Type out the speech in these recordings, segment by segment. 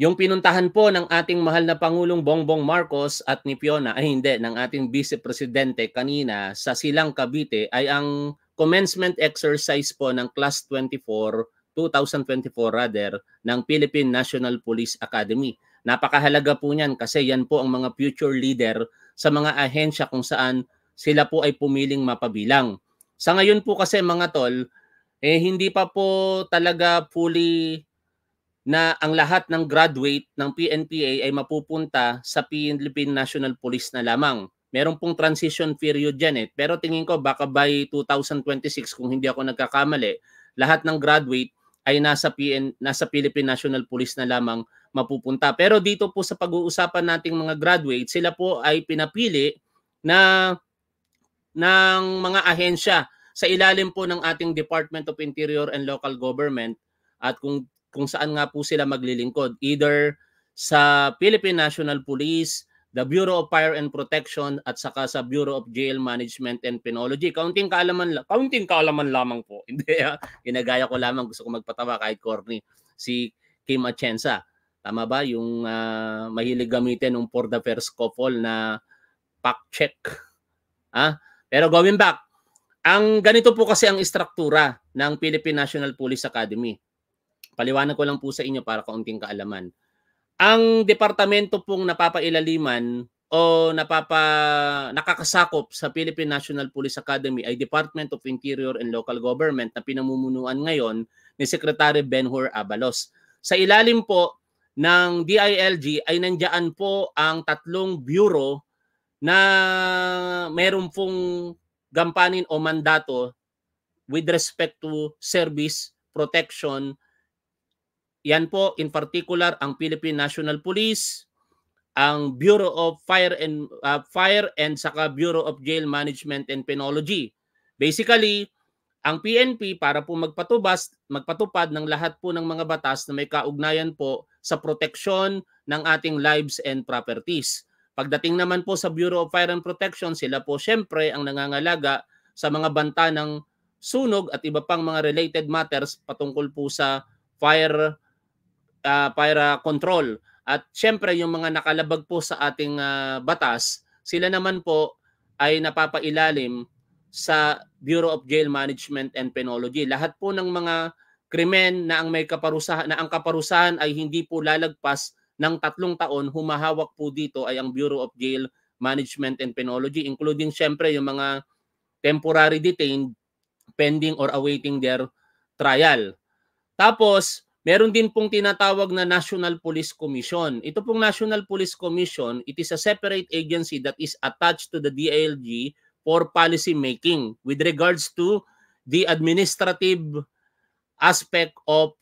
Yung pinuntahan po ng ating mahal na Pangulong Bongbong Marcos at ni Fiona, ay hindi, ng ating Vice Presidente kanina sa Silang Cavite ay ang commencement exercise po ng Class 24, 2024 rather, ng Philippine National Police Academy. Napakahalaga po niyan kasi yan po ang mga future leader sa mga ahensya kung saan sila po ay pumiling mapabilang. Sa ngayon po kasi mga tol, eh hindi pa po talaga fully na ang lahat ng graduate ng PNPA ay mapupunta sa Philippine National Police na lamang. Meron pong transition period dyan eh. Pero tingin ko baka by 2026 kung hindi ako nagkakamali, lahat ng graduate ay nasa PN nasa Philippine National Police na lamang mapupunta. Pero dito po sa pag-uusapan nating mga graduate, sila po ay pinapili na ng mga ahensya sa ilalim po ng ating Department of Interior and Local Government at kung kung saan nga po sila maglilingkod. Either sa Philippine National Police, the Bureau of Fire and Protection at saka sa Bureau of Jail Management and Penology. Kaunting kaalaman, kaunting kaalaman lamang po. Hindi, ha? Ah. ginagaya ko lamang. Gusto ko magpatawa kahit corny. Si Kim Atienza. Tama ba? Yung uh, mahilig gamitin ng for the first couple na pack check. Ha? Ah, pero going back, ang ganito po kasi ang istruktura ng Philippine National Police Academy paliwanag ko lang po sa inyo para kaunting kaalaman. Ang departamento pong napapailaliman o napapa nakakasakop sa Philippine National Police Academy ay Department of Interior and Local Government na pinamumunuan ngayon ni Secretary Benhur Abalos. Sa ilalim po ng DILG ay nandiyan po ang tatlong bureau na meron pong gampanin o mandato with respect to service, protection, yan po in particular ang Philippine National Police, ang Bureau of Fire and uh, Fire and saka Bureau of Jail Management and Penology. Basically, ang PNP para po magpatubas, magpatupad ng lahat po ng mga batas na may kaugnayan po sa proteksyon ng ating lives and properties. Pagdating naman po sa Bureau of Fire and Protection, sila po siyempre ang nangangalaga sa mga banta ng sunog at iba pang mga related matters patungkol po sa fire uh, para control. At syempre yung mga nakalabag po sa ating uh, batas, sila naman po ay napapailalim sa Bureau of Jail Management and Penology. Lahat po ng mga krimen na ang may kaparusahan na ang kaparusahan ay hindi po lalagpas ng tatlong taon humahawak po dito ay ang Bureau of Jail Management and Penology including syempre yung mga temporary detained pending or awaiting their trial. Tapos Meron din pong tinatawag na National Police Commission. Ito pong National Police Commission, it is a separate agency that is attached to the DILG for policy making with regards to the administrative aspect of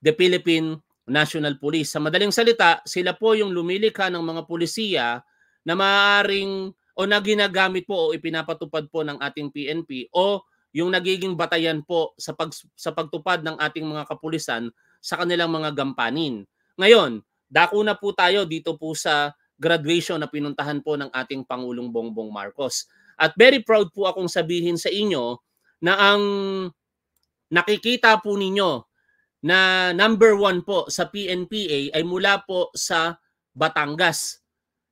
the Philippine National Police. Sa madaling salita, sila po yung lumilikha ng mga pulisiya na maaaring o na ginagamit po o ipinapatupad po ng ating PNP o yung nagiging batayan po sa pag, sa pagtupad ng ating mga kapulisan sa kanilang mga gampanin. Ngayon, dako na po tayo dito po sa graduation na pinuntahan po ng ating Pangulong Bongbong Marcos. At very proud po akong sabihin sa inyo na ang nakikita po ninyo na number one po sa PNPA ay mula po sa Batangas.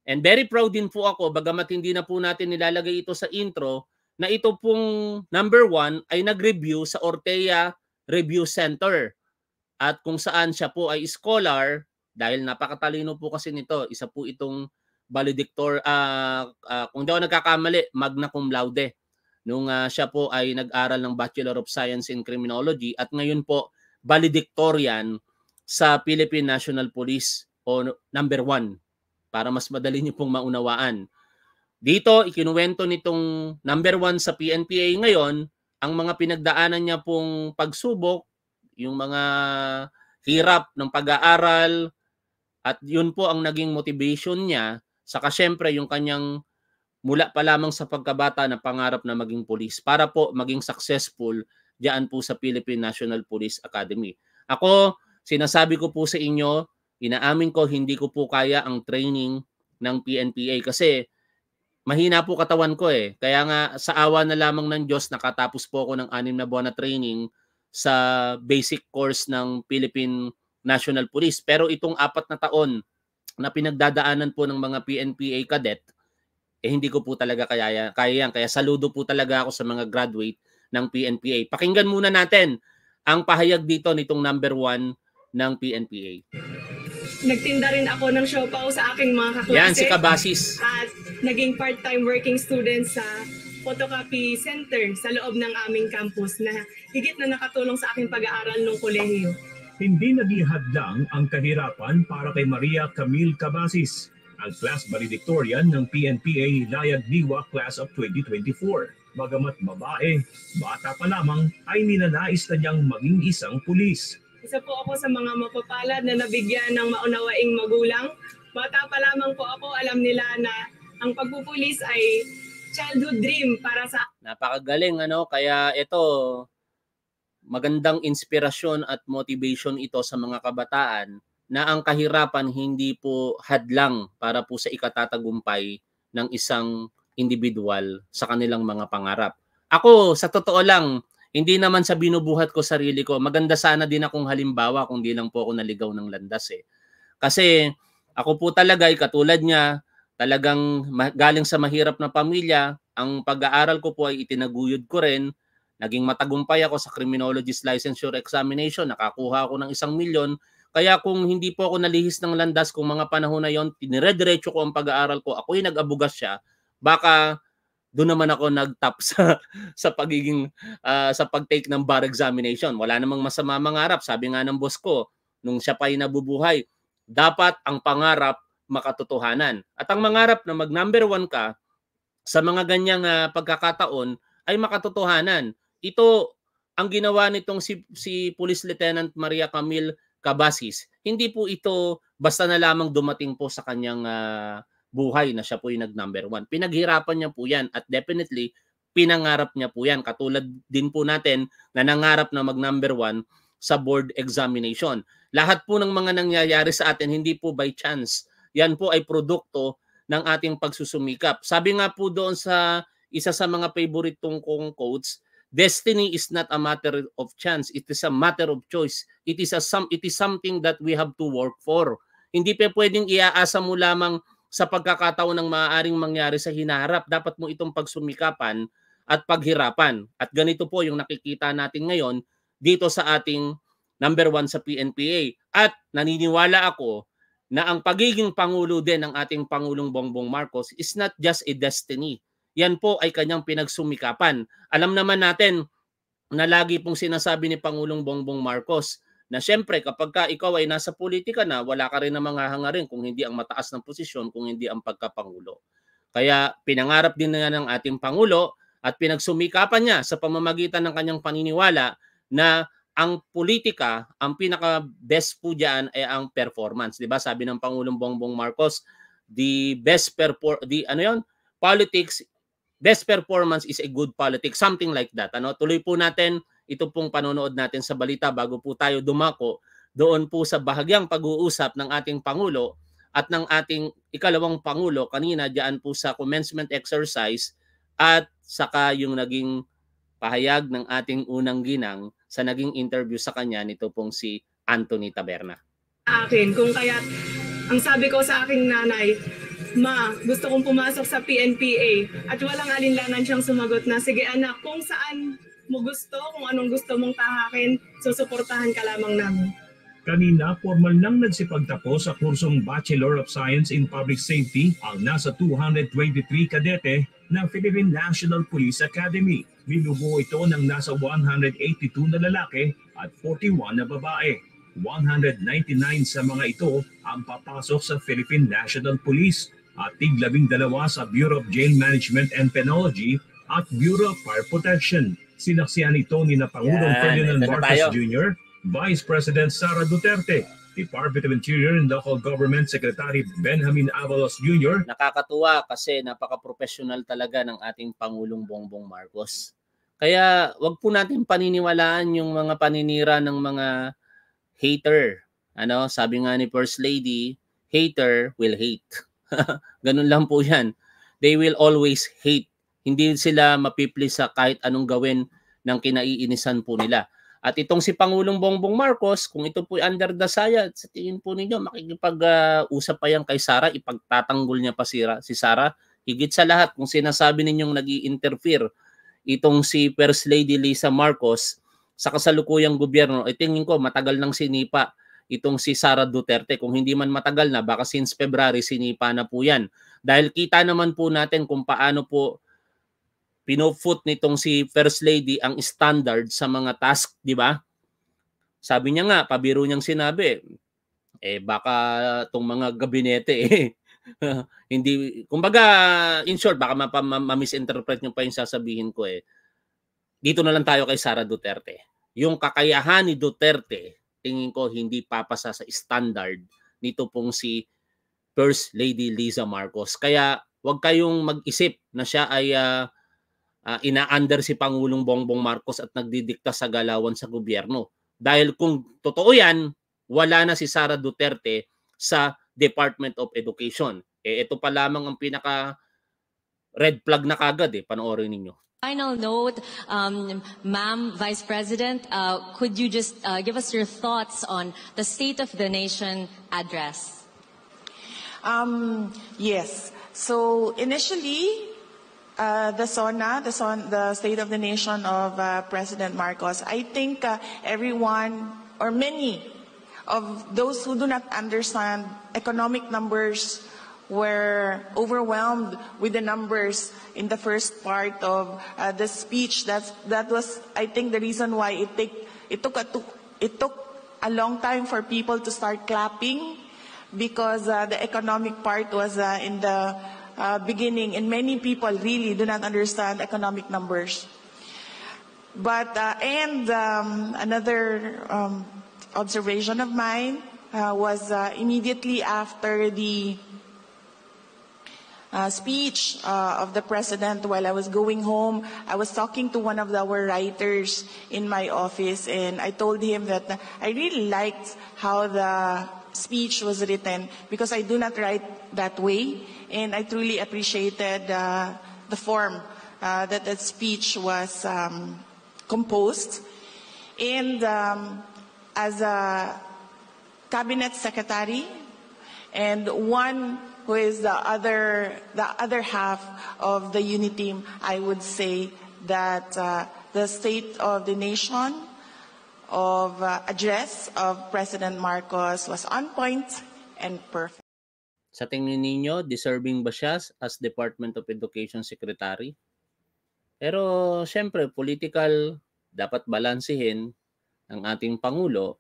And very proud din po ako, bagamat hindi na po natin nilalagay ito sa intro, na ito pong number one ay nag-review sa Ortea Review Center at kung saan siya po ay scholar dahil napakatalino po kasi nito. Isa po itong valedictor uh, uh, kung daw nagkakamali magna cum laude nung uh, siya po ay nag-aral ng Bachelor of Science in Criminology at ngayon po valedictorian sa Philippine National Police o number one para mas madali niyo pong maunawaan. Dito, ikinuwento nitong number one sa PNPA ngayon, ang mga pinagdaanan niya pong pagsubok yung mga hirap ng pag-aaral at yun po ang naging motivation niya saka syempre yung kanyang mula pa lamang sa pagkabata na pangarap na maging pulis para po maging successful diyan po sa Philippine National Police Academy. Ako, sinasabi ko po sa inyo, inaamin ko hindi ko po kaya ang training ng PNPA kasi mahina po katawan ko eh. Kaya nga sa awa na lamang ng Diyos nakatapos po ako ng anim na buwan na training sa basic course ng Philippine National Police. Pero itong apat na taon na pinagdadaanan po ng mga PNPA cadet, eh hindi ko po talaga kaya, kaya yan. Kaya saludo po talaga ako sa mga graduate ng PNPA. Pakinggan muna natin ang pahayag dito nitong number one ng PNPA. Nagtinda rin ako ng siopaw sa aking mga kaklase. Yan, si Kabasis. At naging part-time working student sa photocopy center sa loob ng aming campus na higit na nakatulong sa aking pag-aaral ng kolehiyo. Hindi naghihad lang ang kahirapan para kay Maria Camille Cabasis, ang class valedictorian ng PNPA Layag Diwa Class of 2024. Magamat babae, bata pa lamang ay ninanais na niyang maging isang pulis. Isa po ako sa mga mapapalad na nabigyan ng maunawaing magulang. Bata pa lamang po ako, alam nila na ang pagpupulis ay childhood dream para sa... Napakagaling, ano? Kaya ito, magandang inspirasyon at motivation ito sa mga kabataan na ang kahirapan hindi po hadlang para po sa ikatatagumpay ng isang individual sa kanilang mga pangarap. Ako, sa totoo lang, hindi naman sa binubuhat ko sarili ko, maganda sana din akong halimbawa kung di lang po ako naligaw ng landas eh. Kasi ako po talaga, ay eh, katulad niya, Talagang galing sa mahirap na pamilya, ang pag-aaral ko po ay itinaguyod ko rin. Naging matagumpay ako sa Criminologist Licensure Examination, nakakuha ako ng isang milyon. Kaya kung hindi po ako nalihis ng landas kung mga panahon na yon, tinirediretso ko ang pag-aaral ko, ako ay nag-abugas siya, baka doon naman ako nag-top sa sa pagiging uh, sa pagtake ng bar examination. Wala namang masama mangarap. Sabi nga ng boss ko nung siya pa ay nabubuhay, dapat ang pangarap makatotohanan. At ang mangarap na mag number one ka sa mga ganyang uh, pagkakataon ay makatotohanan. Ito ang ginawa nitong si, si Police Lieutenant Maria Camille Cabasis. Hindi po ito basta na lamang dumating po sa kanyang uh, buhay na siya po yung nag number one. Pinaghirapan niya po yan at definitely pinangarap niya po yan. Katulad din po natin na nangarap na mag number one sa board examination. Lahat po ng mga nangyayari sa atin hindi po by chance yan po ay produkto ng ating pagsusumikap. Sabi nga po doon sa isa sa mga paboritong kong quotes, destiny is not a matter of chance, it is a matter of choice. It is a some it is something that we have to work for. Hindi pa pwedeng iaasa mo lamang sa pagkakataon ng maaaring mangyari sa hinaharap. Dapat mo itong pagsumikapan at paghirapan. At ganito po yung nakikita natin ngayon dito sa ating number one sa PNPA. At naniniwala ako na ang pagiging pangulo din ng ating Pangulong Bongbong Marcos is not just a destiny. Yan po ay kanyang pinagsumikapan. Alam naman natin na lagi pong sinasabi ni Pangulong Bongbong Marcos na siyempre kapag ka ikaw ay nasa politika na, wala ka rin na mga hangarin kung hindi ang mataas ng posisyon, kung hindi ang pagkapangulo. Kaya pinangarap din na ng ating Pangulo at pinagsumikapan niya sa pamamagitan ng kanyang paniniwala na ang politika, ang pinaka best po diyan ay ang performance, 'di ba? Sabi ng Pangulong Bongbong Marcos, the best perfor the ano 'yon? Politics best performance is a good politics, something like that. Ano, tuloy po natin ito pong panonood natin sa balita bago po tayo dumako doon po sa bahagyang pag-uusap ng ating Pangulo at ng ating ikalawang Pangulo kanina diyan po sa commencement exercise at saka yung naging pahayag ng ating unang ginang sa naging interview sa kanya nito pong si Anthony Taberna. Akin, kung kaya ang sabi ko sa aking nanay, Ma, gusto kong pumasok sa PNPA at walang alinlangan siyang sumagot na, sige anak, kung saan mo gusto, kung anong gusto mong tahakin, susuportahan ka lamang namin. Kanina, formal nang nagsipagtapos sa kursong Bachelor of Science in Public Safety ang nasa 223 kadete ng Philippine National Police Academy. Binubuo ito ng nasa 182 na lalaki at 41 na babae. 199 sa mga ito ang papasok sa Philippine National Police at tiglabing dalawa sa Bureau of Jail Management and Penology at Bureau of Fire Protection. Sinaksihan ito ni na Pangulong Yan, Ferdinand Marcos Jr., Vice President Sara Duterte, Department of Interior and Local Government Secretary Benjamin Avalos Jr. Nakakatuwa kasi napaka-professional talaga ng ating Pangulong Bongbong Marcos. Kaya wag po natin paniniwalaan yung mga paninira ng mga hater. Ano, sabi nga ni First Lady, hater will hate. Ganun lang po 'yan. They will always hate. Hindi sila mapiplis sa kahit anong gawin ng kinaiinisan po nila. At itong si Pangulong Bongbong Marcos, kung ito po under the saya, sa tingin po ninyo, makikipag-usap uh, pa yan kay Sara, ipagtatanggol niya pa si, si Sara. Higit sa lahat, kung sinasabi ninyong nag interfere itong si First Lady Lisa Marcos sa kasalukuyang gobyerno, ay tingin ko matagal nang sinipa itong si Sara Duterte. Kung hindi man matagal na, baka since February sinipa na po yan. Dahil kita naman po natin kung paano po pinofoot nitong si First Lady ang standard sa mga task, di ba? Sabi niya nga, pabiro niyang sinabi, eh baka tong mga gabinete eh, hindi, kumbaga, in short, baka ma-misinterpret niyo pa yung sasabihin ko eh, dito na lang tayo kay Sara Duterte. Yung kakayahan ni Duterte, tingin ko hindi papasa sa standard nito pong si First Lady Liza Marcos. Kaya wag kayong mag-isip na siya ay uh, uh, ah, ina si Pangulong Bongbong Marcos at nagdidikta sa galawan sa gobyerno. Dahil kung totoo yan, wala na si Sara Duterte sa Department of Education. Eh, ito pa lamang ang pinaka red flag na kagad eh. Panoorin ninyo. Final note, um, Ma'am Vice President, uh, could you just uh, give us your thoughts on the State of the Nation address? Um, yes. So initially, Uh, the SONA, the, SON, the State of the Nation of uh, President Marcos, I think uh, everyone or many of those who do not understand economic numbers were overwhelmed with the numbers in the first part of uh, the speech. That's, that was, I think, the reason why it, take, it, took a, it took a long time for people to start clapping because uh, the economic part was uh, in the uh, beginning, and many people really do not understand economic numbers. But, uh, and um, another um, observation of mine uh, was uh, immediately after the uh, speech uh, of the president while I was going home, I was talking to one of our writers in my office and I told him that I really liked how the speech was written because I do not write that way. And I truly appreciated uh, the form uh, that that speech was um, composed. And um, as a cabinet secretary and one who is the other, the other half of the unit team, I would say that uh, the state of the nation of uh, address of President Marcos was on point and perfect. Sa tingin ninyo, deserving ba siya as Department of Education Secretary? Pero siyempre, political, dapat balansehin ang ating Pangulo.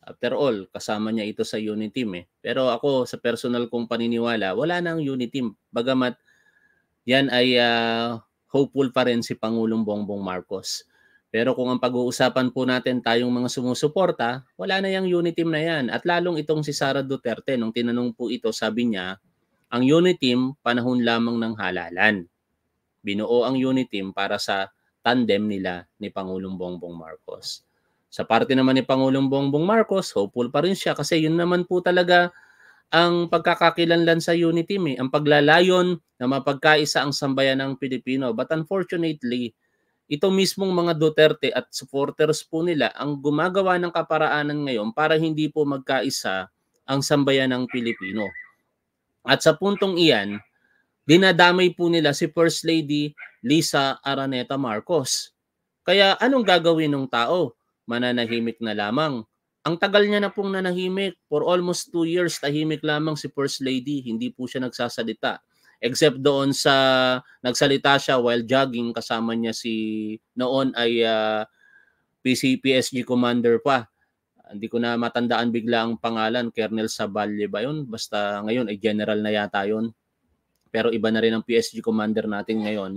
After all, kasama niya ito sa unit team eh. Pero ako, sa personal kong paniniwala, wala na ang unit team. Bagamat yan ay uh, hopeful pa rin si Pangulong Bongbong Marcos. Pero kung ang pag-uusapan po natin tayong mga sumusuporta, wala na yung team na yan. At lalong itong si Sara Duterte, nung tinanong po ito, sabi niya, ang team, panahon lamang ng halalan. Binuo ang team para sa tandem nila ni Pangulong Bongbong Marcos. Sa parte naman ni Pangulong Bongbong Marcos, hopeful pa rin siya kasi yun naman po talaga ang pagkakakilanlan sa Uniteam, eh, ang paglalayon na mapagkaisa ang sambayan ng Pilipino. But unfortunately, ito mismong mga Duterte at supporters po nila ang gumagawa ng kaparaanan ngayon para hindi po magkaisa ang sambayan ng Pilipino. At sa puntong iyan, dinadamay po nila si First Lady Lisa Araneta Marcos. Kaya anong gagawin ng tao? Mananahimik na lamang. Ang tagal niya na pong nanahimik. For almost two years, tahimik lamang si First Lady. Hindi po siya nagsasalita Except doon sa nagsalita siya while jogging kasama niya si noon ay uh, ah, PC, PSG commander pa. Hindi ko na matandaan bigla ang pangalan, Colonel Saballe ba yun? Basta ngayon ay general na yata yun. Pero iba na rin ang PSG commander natin ngayon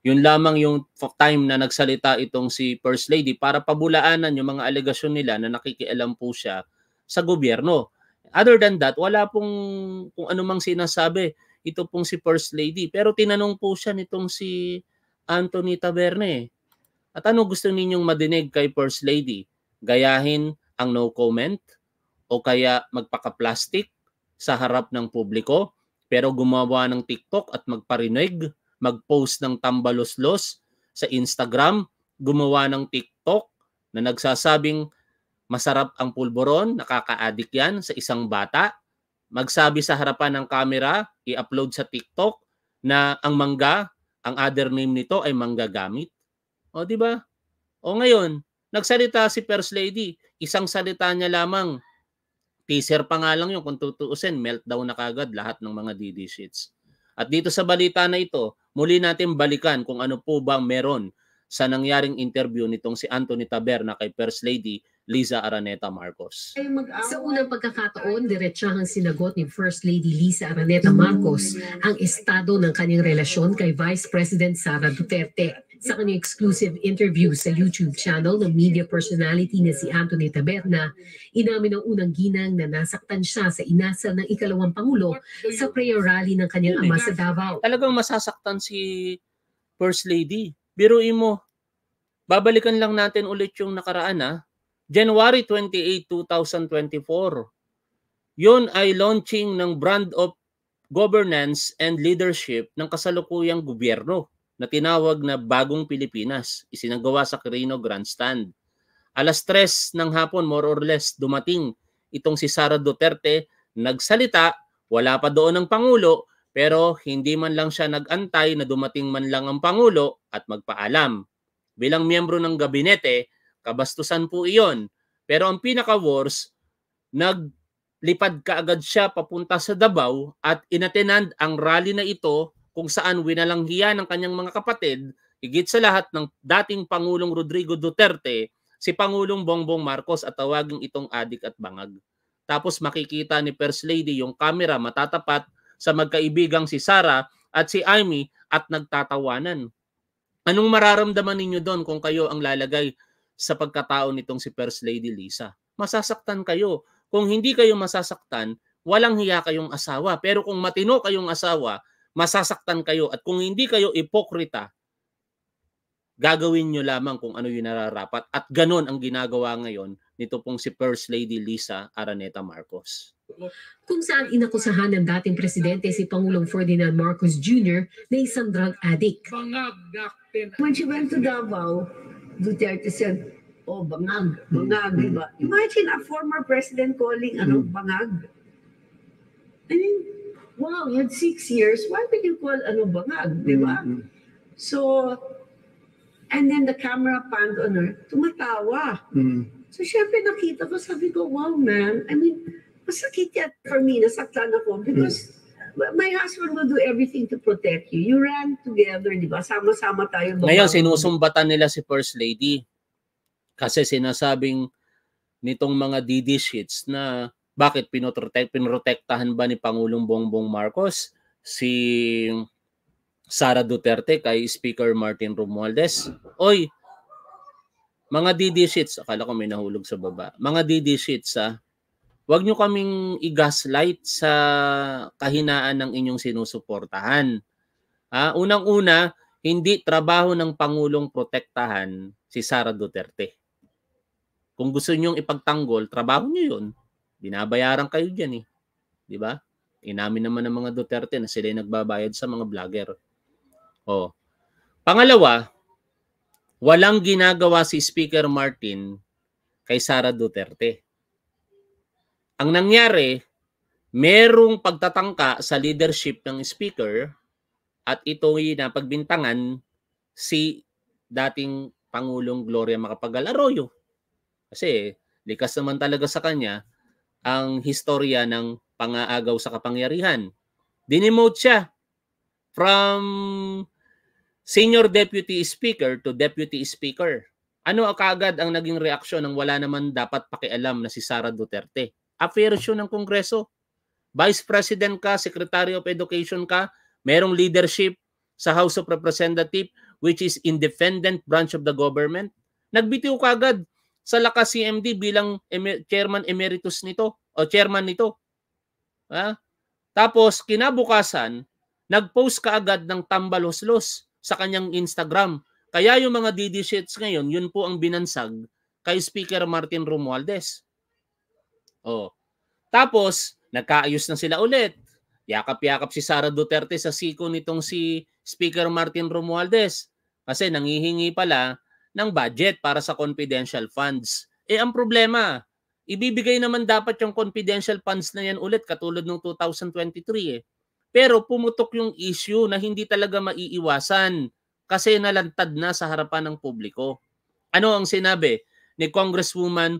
yun lamang yung time na nagsalita itong si First Lady para pabulaanan yung mga alegasyon nila na nakikialam po siya sa gobyerno. Other than that, wala pong kung anumang sinasabi ito pong si First Lady. Pero tinanong po siya nitong si Anthony Taverne. Eh. At ano gusto ninyong madinig kay First Lady? Gayahin ang no comment? O kaya magpaka-plastic sa harap ng publiko? Pero gumawa ng TikTok at magparinig? Mag-post ng tambaloslos sa Instagram? Gumawa ng TikTok na nagsasabing masarap ang pulboron, nakaka-addict yan sa isang bata? magsabi sa harapan ng camera, i-upload sa TikTok na ang mangga, ang other name nito ay mangga gamit. O di ba? O ngayon, nagsalita si First Lady, isang salita niya lamang. Teaser pa nga lang yung kung tutuusin, meltdown na kagad lahat ng mga DD sheets. At dito sa balita na ito, muli natin balikan kung ano po ba meron sa nangyaring interview nitong si Anthony Taberna kay First Lady Liza Araneta Marcos. Sa unang pagkakataon, diretsahang sinagot ni First Lady Liza Araneta Marcos mm. ang estado ng kanyang relasyon kay Vice President Sara Duterte. Sa kanyang exclusive interview sa YouTube channel ng media personality na si Anthony Taberna, inamin ng unang ginang na nasaktan siya sa inasal ng ikalawang Pangulo sa prayer rally ng kanyang ama sa Davao. Talagang masasaktan si First Lady. Biruin mo, babalikan lang natin ulit yung nakaraan ha. Ah. January 28, 2024. Yun ay launching ng brand of governance and leadership ng kasalukuyang gobyerno na tinawag na Bagong Pilipinas, isinagawa sa Quirino Grandstand. Alas 3 ng hapon, more or less, dumating itong si Sara Duterte, nagsalita, wala pa doon ang Pangulo, pero hindi man lang siya nagantay na dumating man lang ang Pangulo at magpaalam. Bilang miyembro ng gabinete, Kabastusan po iyon. Pero ang pinaka-worst, naglipad kaagad siya papunta sa Davao at inatenand ang rally na ito kung saan winalanghiya ng kanyang mga kapatid, higit sa lahat ng dating Pangulong Rodrigo Duterte, si Pangulong Bongbong Marcos at tawagin itong adik at bangag. Tapos makikita ni First Lady yung camera matatapat sa magkaibigang si Sara at si Amy at nagtatawanan. Anong mararamdaman ninyo doon kung kayo ang lalagay sa pagkatao nitong si First Lady Lisa. Masasaktan kayo. Kung hindi kayo masasaktan, walang hiya kayong asawa. Pero kung matino kayong asawa, masasaktan kayo. At kung hindi kayo ipokrita, gagawin nyo lamang kung ano yung nararapat. At ganon ang ginagawa ngayon nito pong si First Lady Lisa Araneta Marcos kung saan inakusahan ng dating presidente si Pangulong Ferdinand Marcos Jr. na isang drug addict. When she went to Davao, Duterte said, oh, bangag, bangag, mm-hmm. Diba? Imagine a former president calling, ano, mm-hmm. bangag. I mean, wow, you had six years, why would you call, ano, bangag, di ba? Mm-hmm. So, and then the camera panned on her, tumatawa. Mm-hmm. So, syempre, nakita ko, sabi ko, wow, man, I mean, masakit yan for me, nasaktan ako because my husband will do everything to protect you. You ran together, di ba? Sama-sama tayo. Ngayon, sinusumbatan nila si First Lady. Kasi sinasabing nitong mga DD sheets na bakit pinoprotect, pinrotektahan ba ni Pangulong Bongbong Marcos si Sara Duterte kay Speaker Martin Romualdez? Oy, mga DD sheets, akala ko may nahulog sa baba. Mga DD sheets ah, Huwag nyo kaming i-gaslight sa kahinaan ng inyong sinusuportahan. Ah, unang-una, hindi trabaho ng Pangulong protektahan si Sara Duterte. Kung gusto nyo ipagtanggol, trabaho nyo yun. Binabayaran kayo dyan eh. Di ba? Inamin naman ng mga Duterte na sila nagbabayad sa mga vlogger. Oh. Pangalawa, walang ginagawa si Speaker Martin kay Sara Duterte. Ang nangyari, merong pagtatangka sa leadership ng speaker at ito'y napagbintangan si dating Pangulong Gloria Macapagal Arroyo. Kasi likas naman talaga sa kanya ang historya ng pangaagaw sa kapangyarihan. Dinemote siya from senior deputy speaker to deputy speaker. Ano kaagad ang naging reaksyon ng wala naman dapat pakialam na si Sara Duterte? affairs yun ng Kongreso. Vice President ka, Secretary of Education ka, merong leadership sa House of Representatives which is independent branch of the government. Nagbitiw ka agad sa lakas CMD bilang emer- chairman emeritus nito o chairman nito. Ha? Tapos kinabukasan, nag-post ka agad ng tambaloslos sa kanyang Instagram. Kaya yung mga DD sheets ngayon, yun po ang binansag kay Speaker Martin Romualdez. Oh. Tapos, nagkaayos na sila ulit. Yakap-yakap si Sara Duterte sa siko nitong si Speaker Martin Romualdez kasi nangihingi pala ng budget para sa confidential funds. Eh ang problema, ibibigay naman dapat yung confidential funds na yan ulit katulad ng 2023 eh. Pero pumutok yung issue na hindi talaga maiiwasan kasi nalantad na sa harapan ng publiko. Ano ang sinabi ni Congresswoman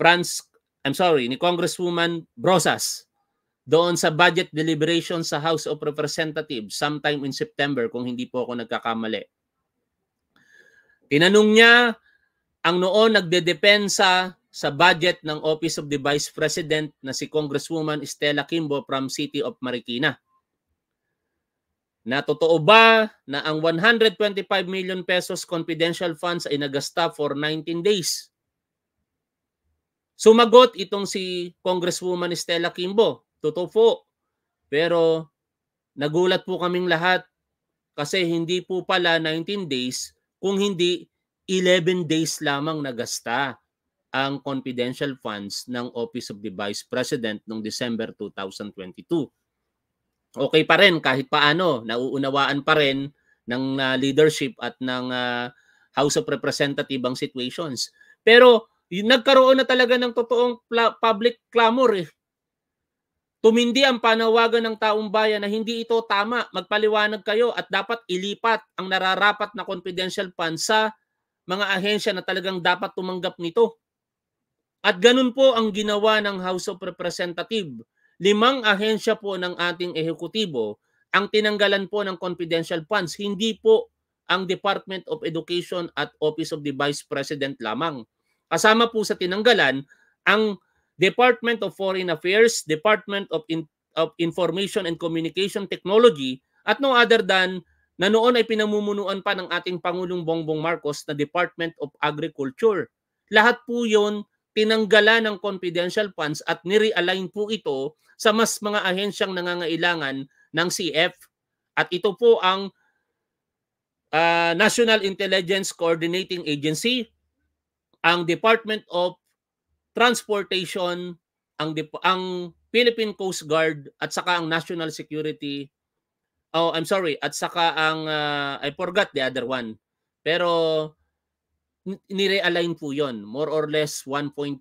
Franz I'm sorry, ni Congresswoman Brosas doon sa budget deliberation sa House of Representatives sometime in September kung hindi po ako nagkakamali. Tinanong niya ang noon nagdedepensa sa budget ng Office of the Vice President na si Congresswoman Stella Kimbo from City of Marikina. Na totoo ba na ang 125 million pesos confidential funds ay nagasta for 19 days Sumagot itong si Congresswoman Stella Kimbo. Totoo po. Pero nagulat po kaming lahat kasi hindi po pala 19 days kung hindi 11 days lamang nagasta ang confidential funds ng Office of the Vice President noong December 2022. Okay pa rin kahit paano, nauunawaan pa rin ng uh, leadership at ng uh, House of Representative ang situations. Pero nagkaroon na talaga ng totoong public clamor eh. Tumindi ang panawagan ng taong bayan na hindi ito tama, magpaliwanag kayo at dapat ilipat ang nararapat na confidential funds sa mga ahensya na talagang dapat tumanggap nito. At ganun po ang ginawa ng House of Representatives. Limang ahensya po ng ating ehekutibo ang tinanggalan po ng confidential funds, hindi po ang Department of Education at Office of the Vice President lamang Kasama po sa tinanggalan ang Department of Foreign Affairs, Department of, In of Information and Communication Technology at no other than na noon ay pinamumunuan pa ng ating Pangulong Bongbong Marcos na Department of Agriculture. Lahat po yon tinanggalan ng confidential funds at nirealign po ito sa mas mga ahensyang nangangailangan ng CF. At ito po ang uh, National Intelligence Coordinating Agency, ang Department of Transportation, ang Dep- ang Philippine Coast Guard at saka ang National Security Oh, I'm sorry, at saka ang uh, I forgot the other one. Pero nirealign po 'yon, more or less 1.2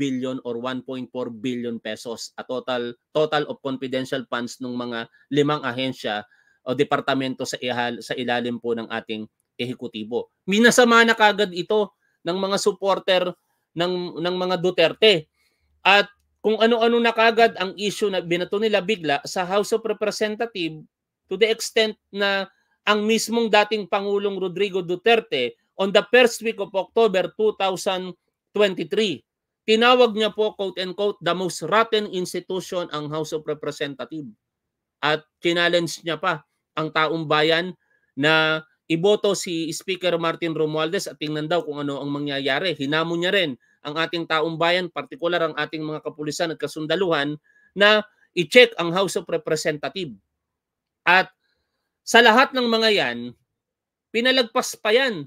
billion or 1.4 billion pesos a total total of confidential funds ng mga limang ahensya o departamento sa ihal, sa ilalim po ng ating ehekutibo. Minasama na kagad ito ng mga supporter ng ng mga Duterte. At kung ano-ano na kagad ang issue na binato nila bigla sa House of Representatives to the extent na ang mismong dating Pangulong Rodrigo Duterte on the first week of October 2023, tinawag niya po quote and quote the most rotten institution ang House of Representatives. At challenge niya pa ang taong bayan na iboto si Speaker Martin Romualdez at tingnan daw kung ano ang mangyayari. Hinamon niya rin ang ating taong bayan, partikular ang ating mga kapulisan at kasundaluhan na i-check ang House of Representative. At sa lahat ng mga yan, pinalagpas pa yan.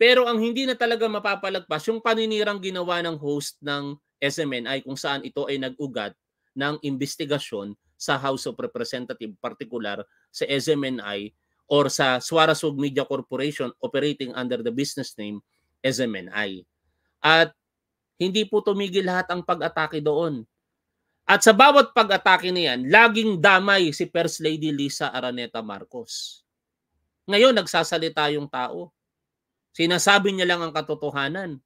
Pero ang hindi na talaga mapapalagpas, yung paninirang ginawa ng host ng SMNI kung saan ito ay nag-ugat ng investigasyon sa House of Representative, partikular sa SMNI or sa Suarasog Media Corporation operating under the business name SMNI. At hindi po tumigil lahat ang pag-atake doon. At sa bawat pag-atake niyan, laging damay si First Lady Lisa Araneta Marcos. Ngayon, nagsasalita yung tao. Sinasabi niya lang ang katotohanan.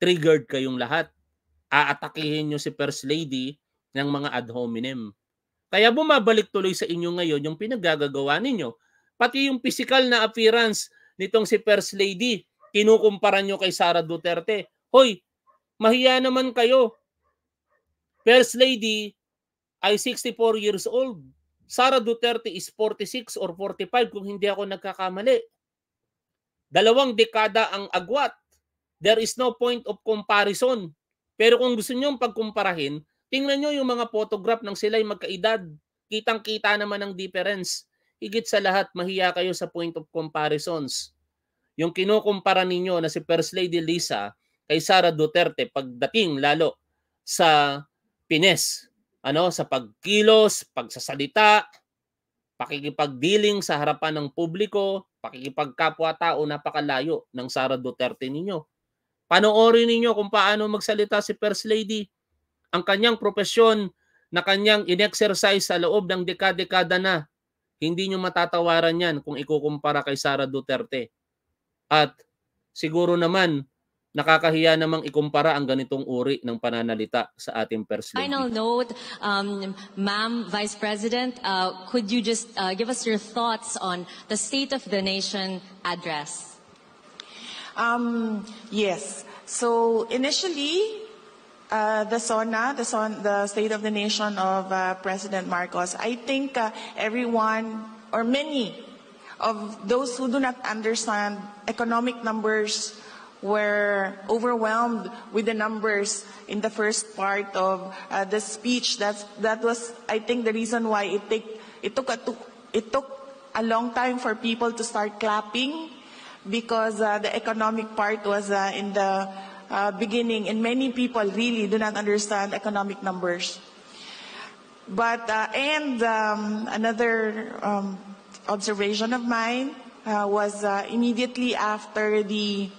Triggered kayong lahat. Aatakihin niyo si First Lady ng mga ad hominem. Kaya bumabalik tuloy sa inyo ngayon yung pinaggagawa ninyo Pati yung physical na appearance nitong si First Lady, kinukumpara nyo kay Sara Duterte. Hoy, mahiya naman kayo. First Lady ay 64 years old. Sara Duterte is 46 or 45 kung hindi ako nagkakamali. Dalawang dekada ang agwat. There is no point of comparison. Pero kung gusto nyo pagkumparahin, tingnan nyo yung mga photograph ng sila'y magkaedad. Kitang-kita naman ang difference. Higit sa lahat, mahiya kayo sa point of comparisons. Yung kinukumpara ninyo na si First Lady Lisa kay Sara Duterte pagdating lalo sa Pines, ano, sa pagkilos, pagsasalita, pakikipagdealing sa harapan ng publiko, pakikipagkapwa-tao napakalayo ng Sara Duterte ninyo. Panoorin ninyo kung paano magsalita si First Lady. Ang kanyang propesyon na kanyang inexercise sa loob ng dekada-dekada na hindi nyo matatawaran yan kung ikukumpara kay Sara Duterte. At siguro naman, nakakahiya namang ikumpara ang ganitong uri ng pananalita sa ating first lady. Final note, um, Ma'am Vice President, uh, could you just uh, give us your thoughts on the State of the Nation address? Um, yes. So initially, Uh, the SONA, the, SON, the State of the Nation of uh, President Marcos, I think uh, everyone or many of those who do not understand economic numbers were overwhelmed with the numbers in the first part of uh, the speech. That's, that was, I think, the reason why it, take, it, took a, it took a long time for people to start clapping because uh, the economic part was uh, in the uh, beginning, and many people really do not understand economic numbers. But, uh, and um, another um, observation of mine uh, was uh, immediately after the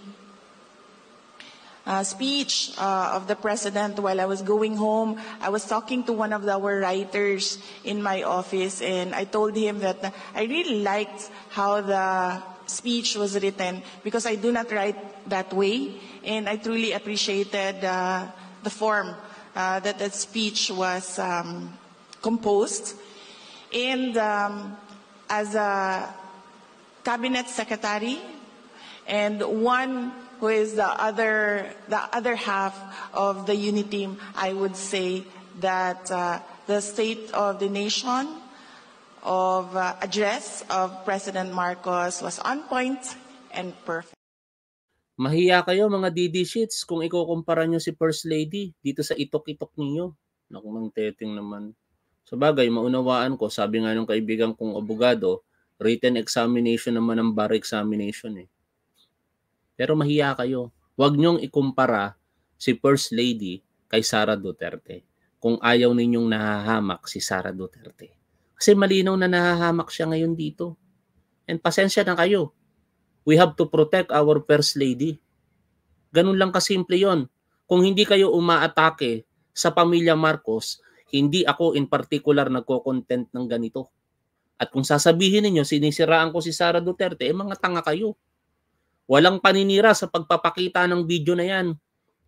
uh, speech uh, of the president while I was going home, I was talking to one of our writers in my office and I told him that I really liked how the speech was written because I do not write that way. And I truly appreciated uh, the form uh, that that speech was um, composed. And um, as a cabinet secretary and one who is the other, the other half of the unit team, I would say that uh, the state of the nation of uh, address of President Marcos was on point and perfect. Mahiya kayo mga DD sheets kung ikukumpara nyo si First Lady dito sa itok-itok ninyo. Naku, mang teting naman. Sa bagay, maunawaan ko, sabi nga nung kaibigan kong abogado, written examination naman ang bar examination eh. Pero mahiya kayo. Huwag nyong ikumpara si First Lady kay Sara Duterte kung ayaw ninyong nahahamak si Sara Duterte. Kasi malinaw na nahahamak siya ngayon dito. And pasensya na kayo. We have to protect our First Lady. Ganun lang kasimple yon. Kung hindi kayo umaatake sa pamilya Marcos, hindi ako in particular nagko-content ng ganito. At kung sasabihin ninyo, sinisiraan ko si Sara Duterte, eh mga tanga kayo. Walang paninira sa pagpapakita ng video na yan.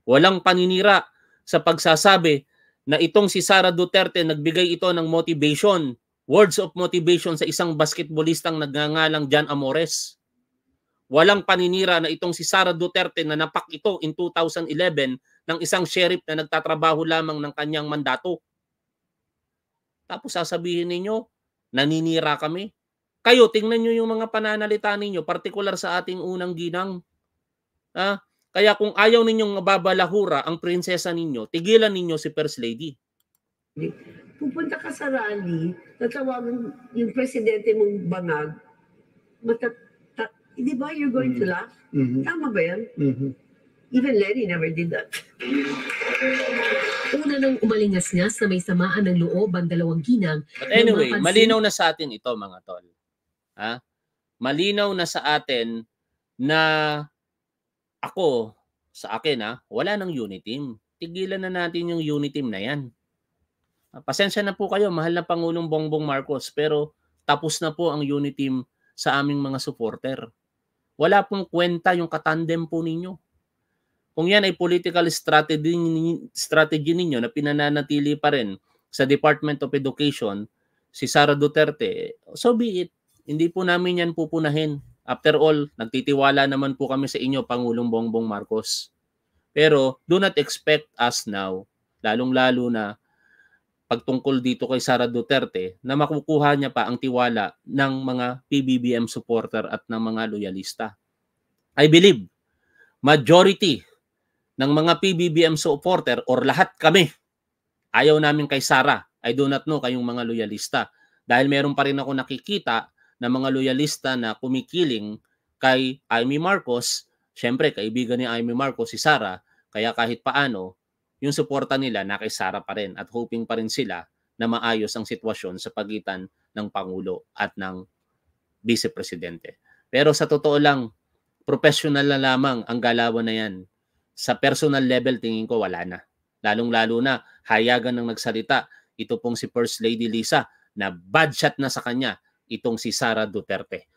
Walang paninira sa pagsasabi na itong si Sara Duterte nagbigay ito ng motivation Words of motivation sa isang basketballistang nagngangalang Jan Amores. Walang paninira na itong si Sara Duterte na napak ito in 2011 ng isang sheriff na nagtatrabaho lamang ng kanyang mandato. Tapos sasabihin ninyo, naninira kami. Kayo, tingnan nyo yung mga pananalita ninyo, particular sa ating unang ginang. Ha? Kaya kung ayaw ninyong mababalahura ang prinsesa ninyo, tigilan ninyo si First Lady pupunta ka sa rally, tatawagan yung presidente mong bangag, matat eh, di ba you're going mm-hmm. to laugh? Mm-hmm. Tama ba yan? Mm-hmm. Even Lenny never did that. Una nang umalingas niya sa may samaan ng loob ang dalawang ginang. But anyway, mapansin... malinaw na sa atin ito mga tol. Ha? Malinaw na sa atin na ako, sa akin ha, wala ng unity team. Tigilan na natin yung unity team na yan. Pasensya na po kayo, mahal na Pangulong Bongbong Marcos, pero tapos na po ang team sa aming mga supporter. Wala pong kwenta yung katandem po ninyo. Kung yan ay political strategy, strategy ninyo na pinananatili pa rin sa Department of Education, si Sara Duterte, so be it. Hindi po namin yan pupunahin. After all, nagtitiwala naman po kami sa inyo, Pangulong Bongbong Marcos. Pero do not expect us now, lalong-lalo na pagtungkol dito kay Sara Duterte na makukuha niya pa ang tiwala ng mga PBBM supporter at ng mga loyalista. I believe majority ng mga PBBM supporter or lahat kami ayaw namin kay Sara. I do not know kayong mga loyalista dahil meron pa rin ako nakikita na mga loyalista na kumikiling kay Amy Marcos, syempre kaibigan ni Amy Marcos si Sara, kaya kahit paano yung suporta nila nakisara pa rin at hoping pa rin sila na maayos ang sitwasyon sa pagitan ng Pangulo at ng Vice Presidente. Pero sa totoo lang, professional na lamang ang galawan na yan. Sa personal level, tingin ko wala na. Lalong-lalo na, hayagan ng nagsalita, ito pong si First Lady Lisa, na bad shot na sa kanya itong si Sara Duterte.